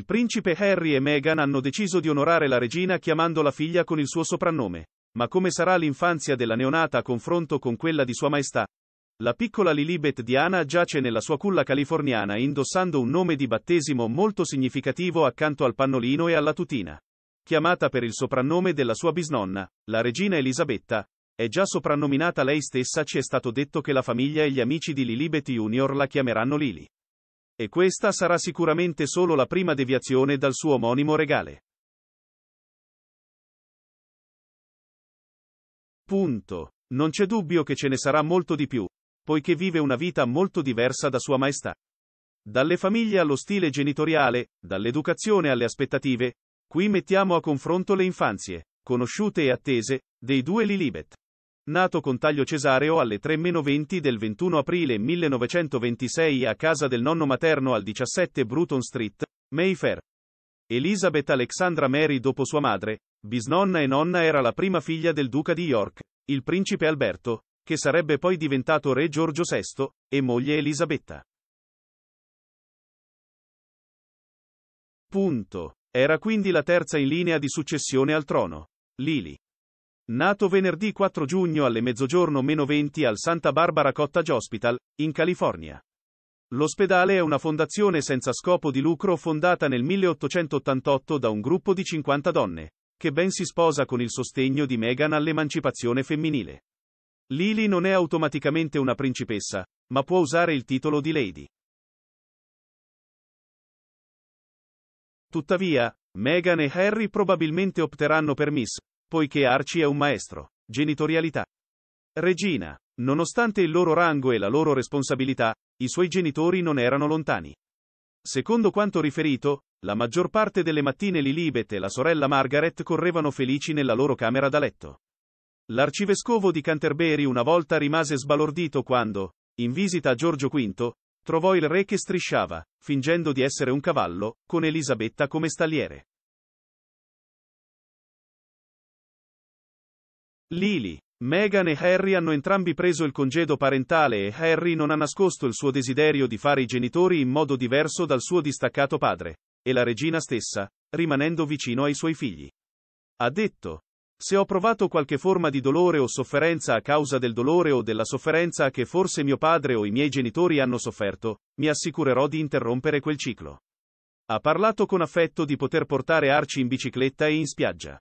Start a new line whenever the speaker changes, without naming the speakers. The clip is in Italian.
il principe Harry e Meghan hanno deciso di onorare la regina chiamando la figlia con il suo soprannome. Ma come sarà l'infanzia della neonata a confronto con quella di Sua Maestà? La piccola Lilibet Diana giace nella sua culla californiana indossando un nome di battesimo molto significativo accanto al pannolino e alla tutina. Chiamata per il soprannome della sua bisnonna, la regina Elisabetta, è già soprannominata lei stessa, ci è stato detto che la famiglia e gli amici di Lilibet Junior la chiameranno Lily. E questa sarà sicuramente solo la prima deviazione dal suo omonimo regale. Punto. Non c'è dubbio che ce ne sarà molto di più, poiché vive una vita molto diversa da Sua Maestà. Dalle famiglie allo stile genitoriale, dall'educazione alle aspettative, qui mettiamo a confronto le infanzie, conosciute e attese, dei due Lilibet nato con taglio cesareo alle 3-20 del 21 aprile 1926 a casa del nonno materno al 17 Bruton Street, Mayfair. Elizabeth Alexandra Mary dopo sua madre, bisnonna e nonna era la prima figlia del duca di York, il principe Alberto, che sarebbe poi diventato re Giorgio VI, e moglie Elisabetta.
Punto. Era
quindi la terza in linea di successione al trono. Lily. Nato venerdì 4 giugno alle mezzogiorno meno 20 al Santa Barbara Cottage Hospital, in California. L'ospedale è una fondazione senza scopo di lucro fondata nel 1888 da un gruppo di 50 donne, che ben si sposa con il sostegno di Meghan all'emancipazione femminile. Lily non è automaticamente una principessa, ma può usare il titolo di
Lady. Tuttavia,
Meghan e Harry probabilmente opteranno per Miss, poiché Arci è un maestro. Genitorialità. Regina. Nonostante il loro rango e la loro responsabilità, i suoi genitori non erano lontani. Secondo quanto riferito, la maggior parte delle mattine Lilibet e la sorella Margaret correvano felici nella loro camera da letto. L'arcivescovo di Canterbury una volta rimase sbalordito quando, in visita a Giorgio V, trovò il re che strisciava, fingendo di essere un cavallo, con Elisabetta come stalliere. Lily. Meghan e Harry hanno entrambi preso il congedo parentale e Harry non ha nascosto il suo desiderio di fare i genitori in modo diverso dal suo distaccato padre, e la regina stessa, rimanendo vicino ai suoi figli. Ha detto, se ho provato qualche forma di dolore o sofferenza a causa del dolore o della sofferenza che forse mio padre o i miei genitori hanno sofferto, mi assicurerò di interrompere quel ciclo. Ha parlato con affetto di poter portare
Arci in bicicletta e in spiaggia.